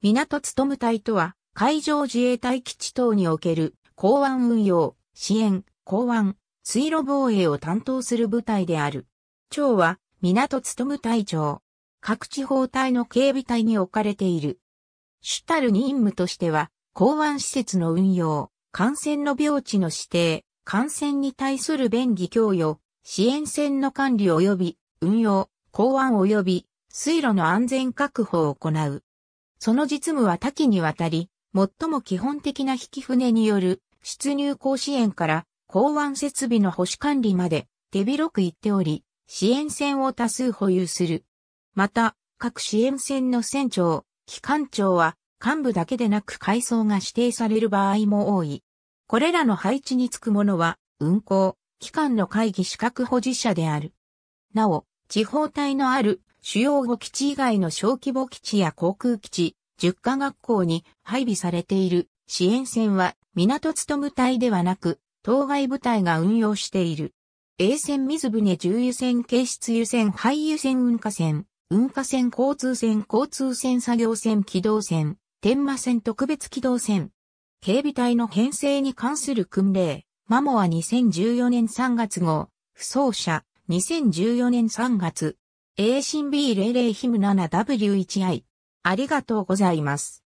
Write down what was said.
港務隊とは、海上自衛隊基地等における港湾運用、支援、港湾、水路防衛を担当する部隊である。長は、港務隊長。各地方隊の警備隊に置かれている。主たる任務としては、港湾施設の運用、感染の病地の指定、感染に対する便宜供与、支援船の管理及び運用、港湾及び水路の安全確保を行う。その実務は多岐にわたり、最も基本的な引き船による出入港支援から港湾設備の保守管理まで手広く言っており、支援船を多数保有する。また、各支援船の船長、機関長は幹部だけでなく階層が指定される場合も多い。これらの配置につくものは、運航、機関の会議資格保持者である。なお、地方体のある主要5基地以外の小規模基地や航空基地、10科学校に配備されている支援船は港務隊ではなく、当該部隊が運用している。A 船水船重油船軽質油船廃油船運河船、運河船交通船交通船作業船機動船、天馬船特別機動船。警備隊の編成に関する訓令、マモア2014年3月号、不走者、2014年3月、A 新 B00 ヒム 7W1I。ありがとうございます。